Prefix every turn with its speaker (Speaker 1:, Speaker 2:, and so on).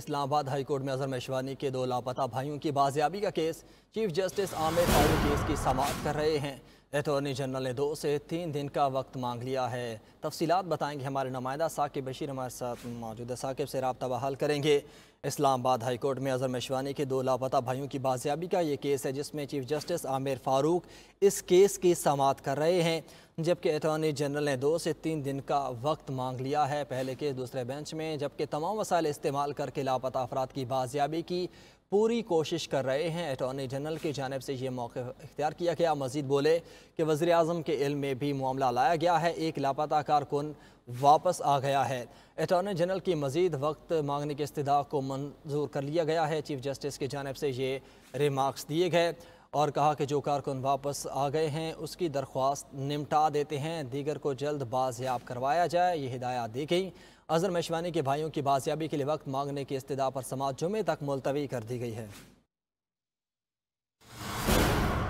Speaker 1: Islamabad high court में अजहर मेशवानी के दो लापता भाइयों की बाजियाबी का case chief justice Amir Farooq case की समाप्त कर रहे हैं अटॉर्नी जनरल ने दो से तीन दिन का वक्त मांग लिया है तफसीत बताएंगे हमारे नुमाइंदा साकिब बशीर हमारे साथ मौजूद है साकिब से रबता बहाल करेंगे इस्लामाबाद हाईकोर्ट में अजहर मेशवानी के दो लापता भाइयों की बाजियाबी का ये केस है जिसमें चीफ जस्टिस आमिर फारूक इस केस की समाप्त कर रहे हैं जबकि अटॉर्नी जनरल ने दो से तीन दिन का वक्त मांग लिया है पहले के दूसरे बेंच में जबकि तमाम वसाइल इस्तेमाल करके लापता अफराद की बाजियाबी की पूरी कोशिश कर रहे हैं अटॉर्नी जनरल की जानब से ये मौक़ इख्तियार किया गया मजीद बोले कि वज़ी अजम के इल में भी मामला लाया गया है एक लापता कारकुन वापस आ गया है अटॉर्नी जनरल की मजीद वक्त मांगने के इस्तः को मंजूर कर लिया गया है चीफ जस्टिस की जानब से ये रिमार्क्स दिए गए और कहा कि जो कारकुन वापस आ गए हैं उसकी दरख्वास्त निमटा देते हैं दीगर को जल्द बाजियाब करवाया जाए ये हिदायत दी गई अजहर मेशवानी के भाइयों की बाजियाबी के लिए वक्त मांगने की इस्तः पर समाज जुमे तक मुलतवी कर दी गई है